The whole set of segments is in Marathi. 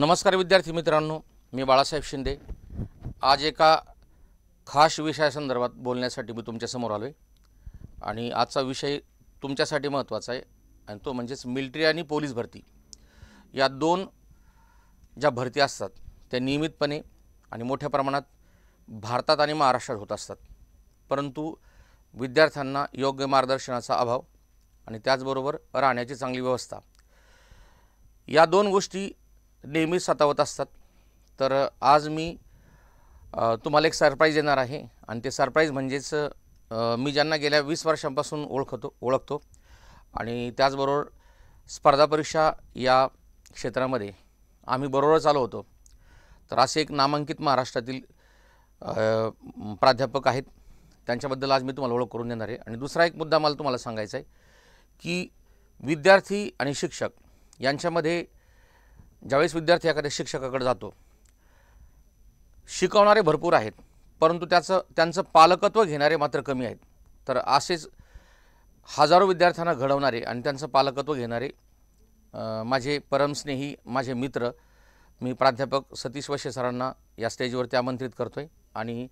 नमस्कार विद्यार्थी मित्रांनो मी बाळासाहेब शिंदे आज एका खास विषयासंदर्भात बोलण्यासाठी मी तुमच्यासमोर आलो आहे आणि आजचा विषय तुमच्यासाठी महत्त्वाचा आहे आणि तो म्हणजेच मिलिटरी आणि पोलीस भरती या दोन ज्या भरती असतात त्या नियमितपणे आणि मोठ्या प्रमाणात भारतात आणि महाराष्ट्रात होत असतात परंतु विद्यार्थ्यांना योग्य मार्गदर्शनाचा अभाव आणि त्याचबरोबर राहण्याची चांगली व्यवस्था या दोन गोष्टी नेहमीच सतावत असतात तर आज मी तुम्हाला एक सरप्राईज देणार आहे आणि ते सरप्राईज म्हणजेच मी ज्यांना गेल्या वीस वर्षांपासून ओळखतो ओळखतो आणि त्याचबरोबर स्पर्धा परीक्षा या क्षेत्रामध्ये आम्ही बरोबरच आलो होतो तर असे एक नामांकित महाराष्ट्रातील प्राध्यापक आहेत त्यांच्याबद्दल आज मी तुम्हाला ओळख करून देणार आहे आणि दुसरा एक मुद्दा मला तुम्हाला सांगायचा आहे की विद्यार्थी आणि शिक्षक यांच्यामध्ये ज्यावेळेस विद्यार्थी एखाद्या शिक्षकाकडे जातो शिकवणारे भरपूर आहेत परंतु त्याचं त्यांचं पालकत्व घेणारे मात्र कमी आहेत तर असेच हजारो विद्यार्थ्यांना घडवणारे आणि त्यांचं पालकत्व घेणारे माझे परमस्नेही माझे मित्र मी प्राध्यापक सतीश वशे सरांना या स्टेजवरती आमंत्रित करतो आहे आणि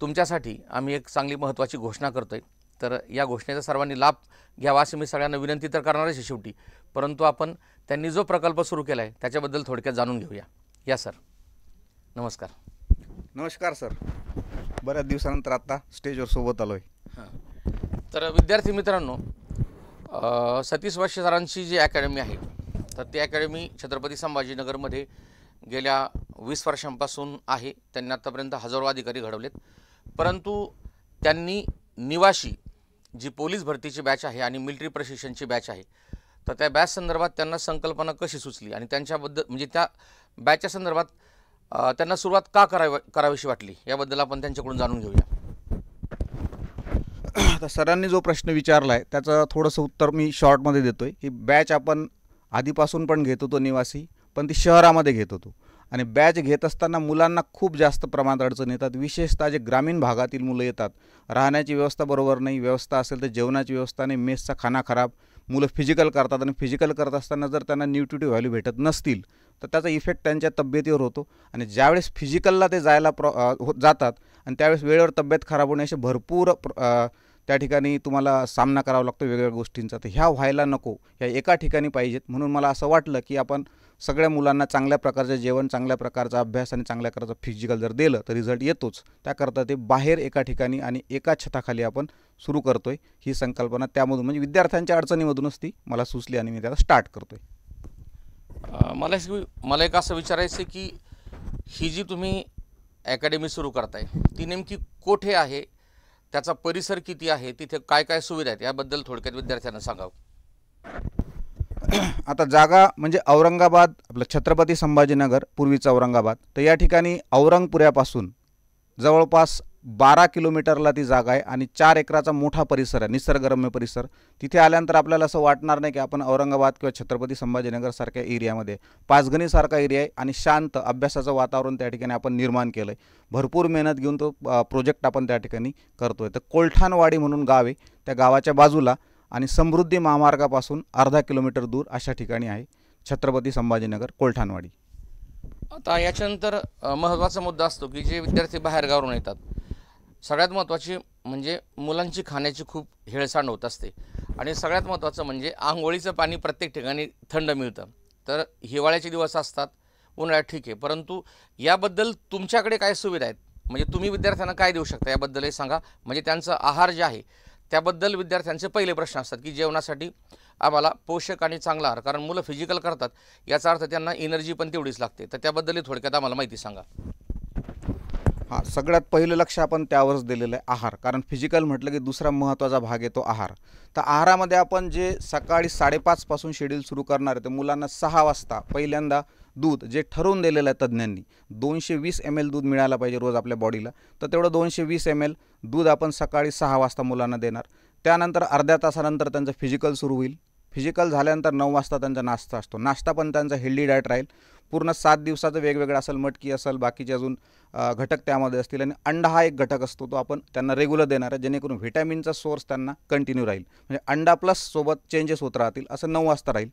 तुमच्यासाठी आम्ही एक चांगली महत्त्वाची घोषणा करतो आहे तर या घोषणेचा सर्वांनी लाभ घ्यावा असे मी सगळ्यांना विनंती तर करणारच आहे शेवटी परंतु आपण त्यांनी जो प्रकल्प सुरू केला आहे त्याच्याबद्दल थोडक्यात जाणून घेऊया या सर नमस्कार नमस्कार सर बऱ्याच दिवसानंतर आत्ता स्टेजवर सोबत आलो आहे हां तर विद्यार्थी मित्रांनो सतीश वर्ष सरांची जी अकॅडमी आहे तर ती अकॅडमी छत्रपती संभाजीनगरमध्ये गेल्या वीस वर्षांपासून आहे त्यांनी आत्तापर्यंत हजारो अधिकारी घडवलेत परंतु त्यांनी निवाशी जी पोलीस भरतीची बॅच आहे आणि मिलिटरी प्रशिक्षणची बॅच आहे तर त्या बॅच संदर्भात त्यांना संकल्पना कशी सुचली आणि त्यांच्याबद्दल म्हणजे त्या बॅचच्या संदर्भात त्यांना सुरुवात का करावी करावीशी वाटली याबद्दल आपण त्यांच्याकडून जाणून घेऊया तर सरांनी जो प्रश्न विचारला आहे त्याचं थोडंसं उत्तर मी शॉर्टमध्ये देतो आहे ही बॅच आपण आधीपासून पण घेत होतो निवासी पण ती शहरामध्ये घेत होतो आणि बॅच घेत असताना मुलांना खूप जास्त प्रमाणात अडचण येतात विशेषतः जे ग्रामीण भागातील मुलं येतात राहण्याची व्यवस्था बरोबर नाही व्यवस्था असेल तर जेवणाची व्यवस्था नाही मेसचा खाना खराब मुलं फिजिकल करतात आणि फिजिकल करत असताना जर त्यांना न्यूट्रिटिव्ह व्हॅल्यू भेटत नसतील तर त्याचा इफेक्ट त्यांच्या तब्येतीवर होतो आणि ज्यावेळेस फिजिकलला ते जायला प्रॉ हो- जातात आणि त्यावेळेस वेळेवर तब्येत खराब असे भरपूर प्र त्या ठिकाणी तुम्हाला सामना करावा लागतो वेगवेगळ्या गोष्टींचा तर ह्या व्हायला नको ह्या एका ठिकाणी पाहिजेत म्हणून मला असं वाटलं की आपण सगळ्या मुलांना चांगल्या प्रकारचं जेवण चांगल्या प्रकारचा अभ्यास आणि चांगल्या प्रकारचं फिजिकल जर दिलं तर रिझल्ट येतोच त्याकरता ते बाहेर एका ठिकाणी आणि एका छताखाली आपण सुरू करतोय ही संकल्पना त्यामधून म्हणजे विद्यार्थ्यांच्या अडचणीमधूनच ती मला सुचली आणि मी त्याला स्टार्ट करतोय मला मला एक असं विचारायचं की ही जी तुम्ही अकॅडमी सुरू करताय ती नेमकी कोठे आहे त्याचा परिसर किती आहे तिथे काय काय सुविधा आहेत याबद्दल थोडक्यात विद्यार्थ्यांना सांगावं आता जागा म्हणजे औरंगाबाद आपलं छत्रपती संभाजीनगर पूर्वीचं औरंगाबाद तर या ठिकाणी औरंगपुऱ्यापासून जवळपास बारा किलोमीटरला ती जागा आहे आणि चार एकराचा मोठा परिसर आहे निसर्गरम्य परिसर तिथे आल्यानंतर आपल्याला असं वाटणार नाही की आपण औरंगाबाद किंवा छत्रपती संभाजीनगरसारख्या एरियामध्ये पाचगणीसारखा एरिया आहे आणि शांत अभ्यासाचं वातावरण त्या ठिकाणी आपण निर्माण केलं आहे भरपूर मेहनत घेऊन तो प्रोजेक्ट आपण त्या ठिकाणी करतो आहे तर कोलठाणवाडी म्हणून गाव आहे त्या गावाच्या बाजूला आणि समृद्धी महामार्गापासून अर्धा किलोमीटर दूर अशा ठिकाणी आहे छत्रपती संभाजीनगर कोलठाणवाडी आता याच्यानंतर महत्त्वाचा मुद्दा असतो की जे विद्यार्थी बाहेरगावरून येतात सगळ्यात महत्त्वाची म्हणजे मुलांची खाण्याची खूप हेळसांड होत असते आणि सगळ्यात महत्त्वाचं म्हणजे आंघोळीचं पाणी प्रत्येक ठिकाणी थंड मिळतं तर हिवाळ्याचे दिवस असतात उन्हाळ्यात ठीक आहे परंतु याबद्दल तुमच्याकडे काय सुविधा आहेत म्हणजे तुम्ही विद्यार्थ्यांना काय देऊ शकता याबद्दलही सांगा म्हणजे त्यांचा आहार जे आहे त्याबद्दल विद्यार्थ्यांचे पहिले प्रश्न असतात की जेवणासाठी आम्हाला पोषक आणि चांगला आहार कारण मुलं फिजिकल करतात याचा अर्थ त्यांना एनर्जी पण तेवढीच लागते तर त्याबद्दलही थोडक्यात आम्हाला माहिती सांगा हां सगळ्यात पहिलं लक्ष आपण त्यावरच दिलेलं आहे आहार कारण फिजिकल म्हटलं की दुसरा महत्त्वाचा भाग येतो आहार तर आहारामध्ये आपण जे सकाळी साडेपाचपासून शेड्यूल सुरू करणार आहे ते मुलांना सहा वाजता पहिल्यांदा दूध जे ठरवून दिलेलं आहे तज्ज्ञांनी दोनशे वीस एम एल दूध मिळायला पाहिजे रोज आपल्या बॉडीला तर तेवढं दोनशे वीस एम एल दूध आपण सकाळी सहा वाजता मुलांना देणार त्यानंतर अर्ध्या तासानंतर त्यांचं फिजिकल सुरू होईल फिजिकल झाल्यानंतर नऊ वाजता त्यांचा नाश्ता असतो नाश्ता पण त्यांचा हेल्दी डाएट राहील पूर्ण सात दिवसाचं वेगवेगळं असेल मटकी असेल बाकीचे अजून घटक त्यामध्ये असतील आणि अंडा हा एक घटक असतो तो आपण त्यांना रेग्युलर देणार आहे जेणेकरून व्हिटॅमिनचा सोर्स त्यांना कंटिन्यू राहील म्हणजे अंडा प्लस सोबत चेंजेस होत राहतील असं नऊ वाजता राहील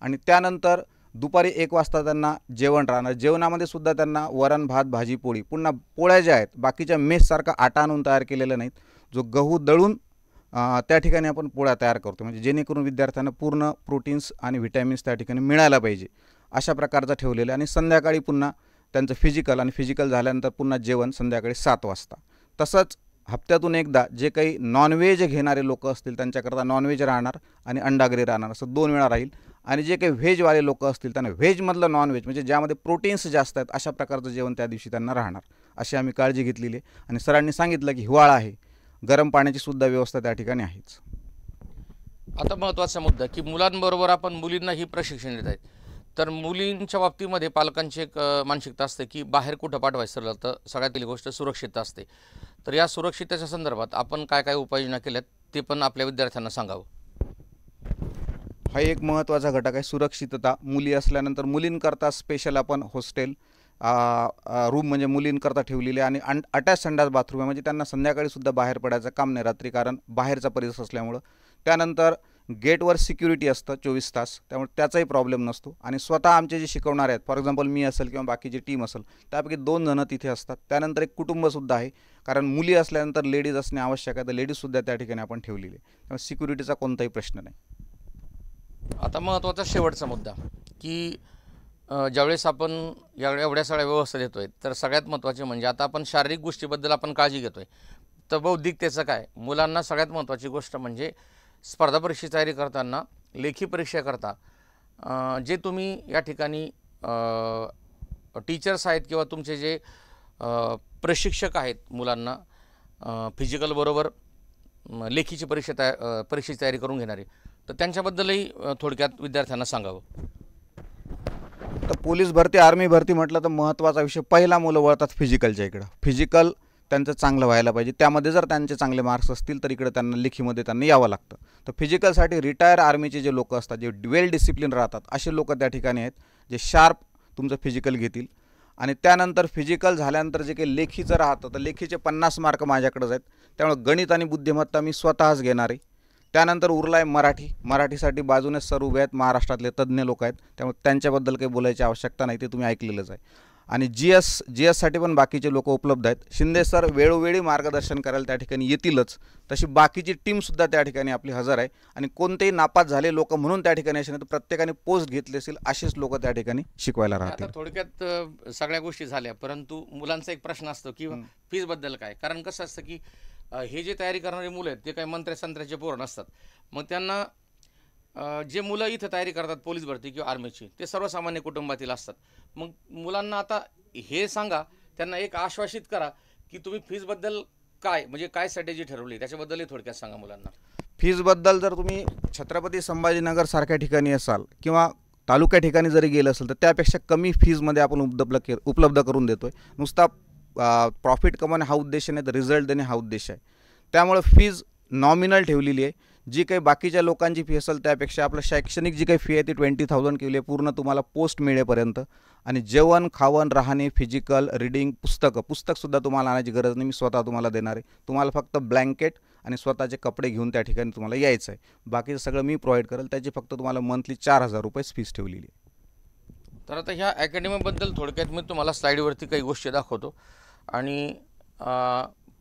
आणि त्यानंतर दुपारी एक वाजता त्यांना जेवण राहणार जेवणामध्ये सुद्धा त्यांना वरण भात भाजी पोळी पुन्हा पोळ्या ज्या आहेत बाकीच्या मेससारखा आटा आणून तयार केलेल्या नाहीत जो गहू दळून त्या ठिकाणी आपण पोळ्या तयार करतो म्हणजे जेणेकरून विद्यार्थ्यांना पूर्ण प्रोटीन्स आणि व्हिटॅमिन्स त्या ठिकाणी मिळायला पाहिजे अशा प्रकारचा ठेवलेला आणि संध्याकाळी पुन्हा त्यांचं फिजिकल आणि फिजिकल झाल्यानंतर पुन्हा जेवण संध्याकाळी सात वाजता तसंच हप्त्यातून एकदा जे काही नॉनव्हेज घेणारे लोक असतील त्यांच्याकरता नॉनव्हेज राहणार आणि अंडागरी राहणार असं दोन वेळा राहील आणि जे काही व्हेजवाले लोक असतील त्यांना व्हेजमधलं नॉनव्हेज म्हणजे ज्यामध्ये प्रोटीन्स जास्त आहेत अशा प्रकारचं जेवण त्या दिवशी त्यांना राहणार अशी आम्ही काळजी घेतलेली आहे आणि सरांनी सांगितलं की हिवाळा आहे गरम पाण्याची सुद्धा व्यवस्था त्या ठिकाणी आहेच आता महत्त्वाचा मुद्दा की मुलांबरोबर आपण मुलींना ही प्रशिक्षण देत आहेत तर मुलींच्या बाबतीमध्ये पालकांची एक मानसिकता असते की बाहेर कुठं पाठवायचं तर सगळ्यात गोष्ट सुरक्षितता असते तर या सुरक्षिततेच्या संदर्भात आपण काय काय उपाययोजना केल्यात ते पण आपल्या विद्यार्थ्यांना सांगावं हा एक महत्त्वाचा घटक आहे सुरक्षितता मुली असल्यानंतर मुलींकरता स्पेशल आपण हॉस्टेल रूम म्हणजे मुलींकरता ठेवलेले आणि अं अटॅच संडास बाथरूम आहे म्हणजे त्यांना संध्याकाळीसुद्धा बाहेर पडायचं काम नाही रात्री कारण बाहेरचा परिसर असल्यामुळं त्यानंतर गेटवर सिक्युरिटी असतं चोवीस तास त्यामुळे त्याचाही प्रॉब्लेम नसतो आणि स्वतः आमचे जे शिकवणारे आहेत फॉर एक्झाम्पल मी असेल किंवा बाकीची टीम असेल त्यापैकी दोन जणं तिथे असतात त्यानंतर एक कुटुंबसुद्धा आहे कारण मुली असल्यानंतर लेडीज असणे आवश्यक आहे तर लेडीजसुद्धा त्या ठिकाणी आपण ठेवलेली आहे त्यामुळे सिक्युरिटीचा कोणताही प्रश्न नाही आता महत्त्वाचा शेवटचा मुद्दा की ज्यावेळेस आपण या एवढ्या सगळ्या व्यवस्था देतो आहे तर सगळ्यात महत्त्वाचे म्हणजे आता आपण शारीरिक गोष्टीबद्दल आपण काळजी घेतो आहे तर बौद्धिकतेचं काय मुलांना सगळ्यात महत्त्वाची गोष्ट म्हणजे स्पर्धा परीक्षेची तयारी करताना लेखी परीक्षा करता जे तुम्ही या ठिकाणी टीचर्स आहेत किंवा तुमचे जे प्रशिक्षक आहेत मुलांना फिजिकलबरोबर लेखीची परीक्षा तया परीक्षेची तयारी करून घेणारी तर त्यांच्याबद्दलही थोडक्यात विद्यार्थ्यांना सांगावं तर पोलीस भरती आर्मी भरती म्हटलं तर महत्त्वाचा विषय पहिला मुलं वळतात फिजिकलच्या इकडं फिजिकल त्यांचं चांगलं व्हायला पाहिजे त्यामध्ये जर त्यांचे चांगले मार्क्स असतील तर इकडे त्यांना लेखीमध्ये त्यांना यावं लागतं तर फिजिकलसाठी रिटायर आर्मीचे जे लोक असतात जे वेल डिसिप्लिन राहतात असे लोक त्या ठिकाणी आहेत जे शार्प तुमचं फिजिकल घेतील आणि त्यानंतर फिजिकल झाल्यानंतर जे काही लेखीचं राहतं तर लेखीचे पन्नास मार्क माझ्याकडेच आहेत त्यामुळे गणित आणि बुद्धिमत्ता मी स्वतःच घेणार आहे त्यानंतर उरला आहे मराठी मराठीसाठी बाजूने सर उभे आहेत महाराष्ट्रातले तज्ज्ञ लोक आहेत त्यामुळे त्यांच्याबद्दल काही बोलायची आवश्यकता नाही ते तुम्ही ऐकलेलंच आहे आणि जी एस जी एससाठी पण बाकीचे लोक उपलब्ध आहेत शिंदे सर वेळोवेळी मार्गदर्शन करायला त्या ठिकाणी येतीलच तशी बाकीची टीमसुद्धा त्या ठिकाणी आपली हजर आहे आणि कोणतेही नापास झाले लोक म्हणून त्या ठिकाणी असे नाही तर प्रत्येकाने पोस्ट घेतले असेल असेच लोक त्या ठिकाणी शिकवायला राहतात थोडक्यात सगळ्या गोष्टी झाल्या परंतु मुलांचा एक प्रश्न असतो की फीजबद्दल काय कारण कसं असतं की हे जे तयारी करणारे मुलं आहेत ते काही मंत्र्या संत्र्याचे पोरं नसतात मग त्यांना जे मुलं इथं तयारी करतात पोलीस भरती किंवा आर्मीची ते सर्वसामान्य कुटुंबातील असतात मग मुलांना आता हे सांगा त्यांना एक आश्वासित करा की तुम्ही फीजबद्दल काय म्हणजे काय स्ट्रॅटेजी ठरवली त्याच्याबद्दलही थोडक्यात सांगा मुलांना फीजबद्दल जर तुम्ही छत्रपती संभाजीनगर सारख्या ठिकाणी असाल किंवा तालुक्या ठिकाणी जरी गेलं असेल तर त्यापेक्षा कमी फीजमध्ये आपण उपलब्ध के उपलब्ध करून देतो आहे नुसता प्रॉफिट कमावणे हा उद्देश नाही तर रिझल्ट देणे हा उद्देश आहे त्यामुळे फीज नॉमिनल ठेवलेली आहे जी काही बाकीच्या लोकांची फी असेल त्यापेक्षा आपलं शैक्षणिक जी काही फी आहे ती ट्वेंटी थाउजंड केली आहे पूर्ण तुम्हाला पोस्ट मिळेपर्यंत आणि जेवण खावण राहणे फिजिकल रिडिंग पुस्तकं पुस्तकसुद्धा तुम्हाला आणायची गरज नाही मी स्वतः तुम्हाला देणार आहे तुम्हाला फक्त ब्लँकेट आणि स्वतःचे कपडे घेऊन त्या ठिकाणी तुम्हाला यायचं आहे बाकीचं सगळं मी प्रोव्हाइड करेल त्याची फक्त तुम्हाला मंथली चार हजार रुपयेच फीस ठेवलेली आहे तर आता ह्या अकॅडमीबद्दल थोडक्यात मी तुम्हाला साईडवरती काही गोष्टी दाखवतो आणि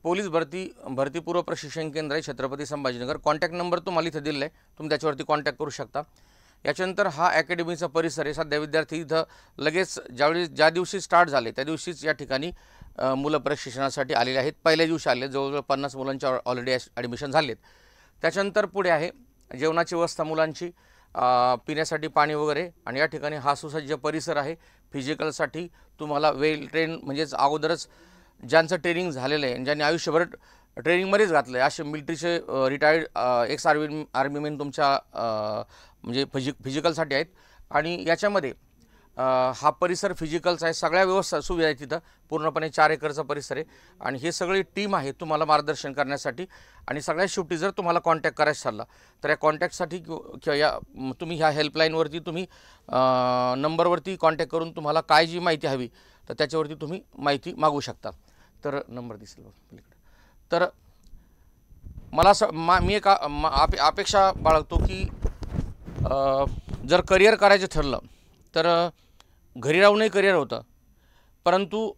पोलीस भरती भरतीपूर्व प्रशिक्षण केंद्र आहे छत्रपती संभाजीनगर कॉन्टॅक्ट नंबर तुम्हाला इथं दिलेला आहे तुम्ही त्याच्यावरती कॉन्टॅक्ट करू शकता याच्यानंतर हा अकॅडमीचा परिसर आहे सध्या विद्यार्थी इथं लगेच ज्यावेळी ज्या दिवशी स्टार्ट झाले त्या दिवशीच या ठिकाणी मुलं प्रशिक्षणासाठी आलेले आहेत पहिल्या दिवशी आले जवळजवळ पन्नास मुलांच्या ऑलरेडी ॲडमिशन झालेत त्याच्यानंतर पुढे आहे जेवणाची व्यवस्था मुलांची पिण्यासाठी पाणी वगैरे आणि या ठिकाणी हा सुसज्ज परिसर आहे फिजिकलसाठी तुम्हाला वेल ट्रेन म्हणजेच अगोदरच ज्यांचं ट्रेनिंग झालेलं आहे ज्यांनी आयुष्यभर ट्रेनिंगमध्येच घातलं आहे असे मिलिटरीचे रिटायर्ड एक्स आर्मी आर्मीमेन तुमच्या म्हणजे फिजिक फिजिकलसाठी आहेत आणि याच्यामध्ये हा परिसर फिजिकलचा आहे सगळ्या व्यवस्था सुविधा आहे तिथं पूर्णपणे चार एकरचा परिसर आहे आणि हे सगळी टीम आहे तुम्हाला मार्गदर्शन करण्यासाठी आणि सगळ्या शेवटी जर तुम्हाला कॉन्टॅक्ट करायचा चालला तर या कॉन्टॅक्टसाठी किंवा या तुम्ही ह्या हेल्पलाईनवरती तुम्ही नंबरवरती कॉन्टॅक्ट करून तुम्हाला काय जी माहिती हवी तर त्याच्यावरती तुम्ही माहिती मागू शकता तर नंबर दिसेल पलीकडे तर मला असं मा मी एक आपे अपेक्षा बाळगतो की जर करिअर करायचं ठरलं तर घरी राहूनही करिअर होतं परंतु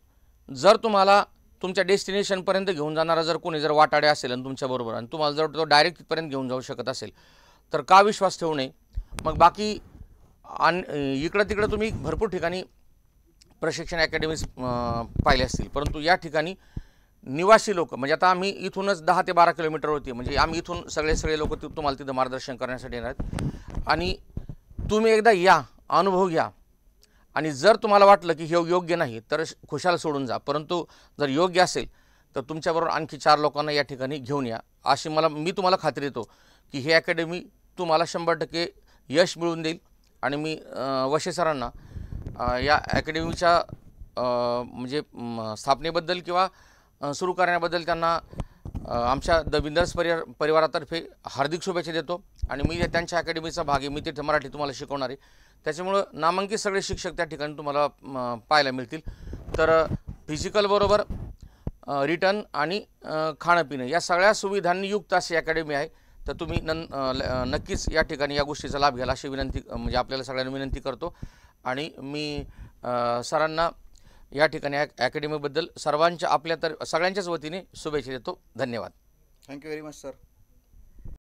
जर तुम्हाला तुमच्या डेस्टिनेशनपर्यंत घेऊन जाणारा जर कोणी जर वाटाडे असेल आणि तुमच्याबरोबर आणि तुम्हाला जर तो डायरेक्ट तिथपर्यंत घेऊन जाऊ शकत असेल तर का विश्वास ठेवू नये मग बाकी आणि इकडं तिकडं तुम्ही भरपूर ठिकाणी प्रशिक्षण अकॅडमीज पाहिले असतील परंतु या ठिकाणी निवासी लोक म्हणजे आता आम्ही इथूनच दहा ते बारा किलोमीटर होती म्हणजे आम्ही इथून सगळे सगळे लोक तुम्हाला तिथं मार्गदर्शन करण्यासाठी येणार आहेत आणि तुम्ही एकदा या अनुभव घ्या आणि जर तुम्हाला वाटलं की हे योग्य नाही तर खुशाल सोडून जा परंतु जर योग्य असेल तर तुमच्याबरोबर आणखी चार लोकांना या ठिकाणी घेऊन या अशी मला मी तुम्हाला खात्री देतो की ही अकॅडमी तुम्हाला शंभर टक्के यश मिळवून देईल आणि मी वशे सरांना या अकॅडमीच्या म्हणजे स्थापनेबद्दल किंवा सुरू करण्याबद्दल त्यांना आमच्या द परिवार परिवारातर्फे हार्दिक शुभेच्छा देतो आणि मी त्यांच्या अकॅडमीचा भाग आहे मी तिथे मराठी तुम्हाला शिकवणार आहे त्याच्यामुळं नामांकित सगळे शिक्षक त्या ठिकाणी तुम्हाला पाहायला मिळतील तर फिजिकलबरोबर रिटर्न आणि खाणं पिणं या सगळ्या सुविधांनी युक्त अशी अकॅडमी आहे तर तुम्ही नन नक्कीच या ठिकाणी या गोष्टीचा लाभ घ्याल अशी विनंती म्हणजे आपल्याला सगळ्यांना विनंती करतो आणि मी सरांना या ठिकाणी अकॅडमीबद्दल सर्वांच्या आपल्या तर सगळ्यांच्याच वतीने शुभेच्छा देतो धन्यवाद थँक्यू व्हेरी मच सर